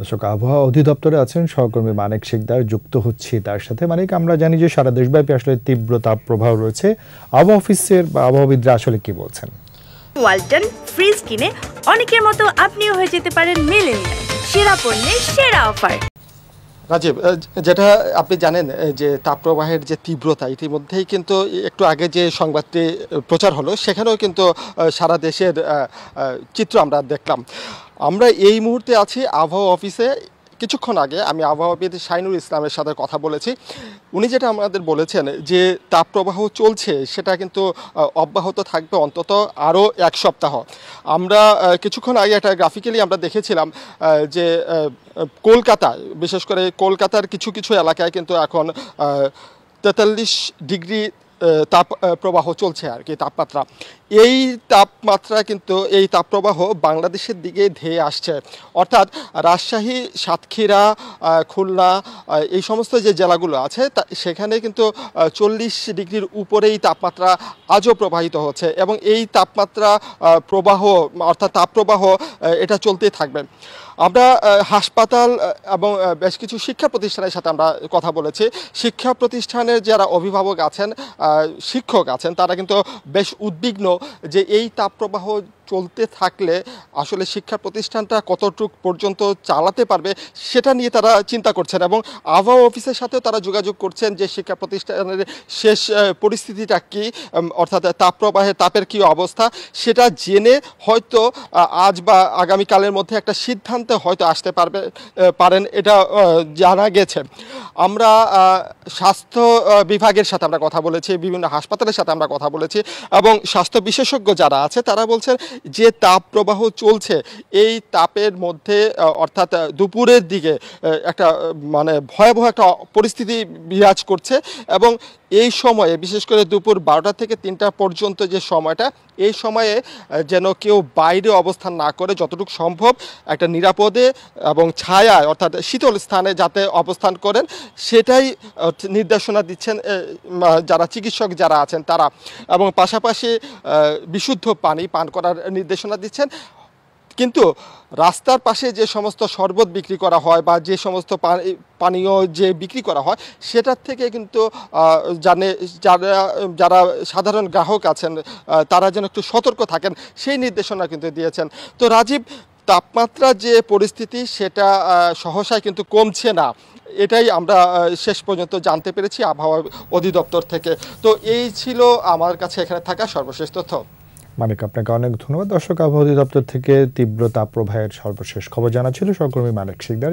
দর্শক আবহাওয়া অধিদপ্তরে আছেন সহকর্মী মানিক শিকদার যুক্ত হচ্ছে তার সাথে মানিক আমরা জানি যে সারা দেশব্যাপী আসলে তীব্র তাপ প্রভাব রয়েছে আবহাওয়া অফিসের বা আবহাওয়াবিদরা আসলে কি বলছেন ওয়ালটন ফ্রিজ কিনে অনেকের মতো আপনিও হয়ে যেতে পারেন মিলেনিয়াল সেরা পণ্যের সেরা অফার রাজীব যেটা আপনি জানেন যে তাপপ্রবাহের যে তীব্রতা ইতিমধ্যেই কিন্তু একটু আগে যে সংবাদটি প্রচার হলো সেখানেও কিন্তু সারা দেশের চিত্র আমরা দেখলাম আমরা এই মুহূর্তে আছি আবহাওয়া অফিসে কিছুক্ষণ আগে আমি আবহাওয়াবিদ শাইনুর ইসলামের সাথে কথা বলেছি উনি যেটা আমাদের বলেছেন যে তাপপ্রবাহ চলছে সেটা কিন্তু অব্যাহত থাকবে অন্তত আরও এক সপ্তাহ আমরা কিছুক্ষণ আগে একটা গ্রাফিক্যালি আমরা দেখেছিলাম যে কলকাতা বিশেষ করে কলকাতার কিছু কিছু এলাকায় কিন্তু এখন তেতাল্লিশ ডিগ্রি তাপ প্রবাহ চলছে আর কি তাপমাত্রা এই তাপমাত্রা কিন্তু এই তাপপ্রবাহ বাংলাদেশের দিকে ধেয়ে আসছে অর্থাৎ রাজশাহী সাতক্ষীরা খুলনা এই সমস্ত যে জেলাগুলো আছে সেখানে কিন্তু চল্লিশ ডিগ্রির উপরেই তাপমাত্রা আজও প্রবাহিত হচ্ছে এবং এই তাপমাত্রা প্রবাহ অর্থাৎ তাপপ্রবাহ এটা চলতেই থাকবে আমরা হাসপাতাল এবং বেশ কিছু শিক্ষা প্রতিষ্ঠানের সাথে আমরা কথা বলেছি শিক্ষা প্রতিষ্ঠানের যারা অভিভাবক আছেন শিক্ষক আছেন তারা কিন্তু বেশ উদ্বিগ্ন যে এই তাপপ্রবাহ চলতে থাকলে আসলে শিক্ষা প্রতিষ্ঠানটা কতটুক পর্যন্ত চালাতে পারবে সেটা নিয়ে তারা চিন্তা করছেন এবং আবহাওয়া অফিসের সাথেও তারা যোগাযোগ করছেন যে শিক্ষা প্রতিষ্ঠানের শেষ পরিস্থিতিটা কী অর্থাৎ তাপপ্রবাহের তাপের কী অবস্থা সেটা জেনে হয়তো আজ বা আগামীকালের মধ্যে একটা সিদ্ধান্তে হয়তো আসতে পারবে পারেন এটা জানা গেছে আমরা স্বাস্থ্য বিভাগের সাথে আমরা কথা বলেছি বিভিন্ন হাসপাতালের সাথে আমরা কথা বলেছি এবং স্বাস্থ্য বিশেষজ্ঞ যারা আছে তারা বলছেন যে তাপ প্রবাহ চলছে এই তাপের মধ্যে অর্থাৎ দুপুরের দিকে একটা মানে ভয়াবহ একটা পরিস্থিতি বিরাজ করছে এবং এই সময়ে বিশেষ করে দুপুর বারোটা থেকে তিনটা পর্যন্ত যে সময়টা এই সময়ে যেন কেউ বাইরে অবস্থান না করে যতটুকু সম্ভব একটা নিরাপদে এবং ছায়ায় অর্থাৎ শীতল স্থানে যাতে অবস্থান করেন সেটাই নির্দেশনা দিচ্ছেন যারা চিকিৎসক যারা আছেন তারা এবং পাশাপাশি বিশুদ্ধ পানি পান করার নির্দেশনা দিচ্ছেন কিন্তু রাস্তার পাশে যে সমস্ত শরবত বিক্রি করা হয় বা যে সমস্ত পানীয় যে বিক্রি করা হয় সেটার থেকে কিন্তু জানে যারা যারা সাধারণ গ্রাহক আছেন তারা যেন একটু সতর্ক থাকেন সেই নির্দেশনা কিন্তু দিয়েছেন তো রাজীব তাপমাত্রা যে পরিস্থিতি সেটা সহসায় কিন্তু কমছে না এটাই আমরা শেষ পর্যন্ত জানতে পেরেছি আবহাওয়া অধিদপ্তর থেকে তো এই ছিল আমার কাছে এখানে থাকা সর্বশেষ তথ্য মানিক আপনাকে অনেক ধন্যবাদ দর্শক আবহাওয়া অধিদপ্তর থেকে তীব্র প্রবাহের সর্বশেষ খবর জানা ছিল সহকর্মী মানিক শিকদার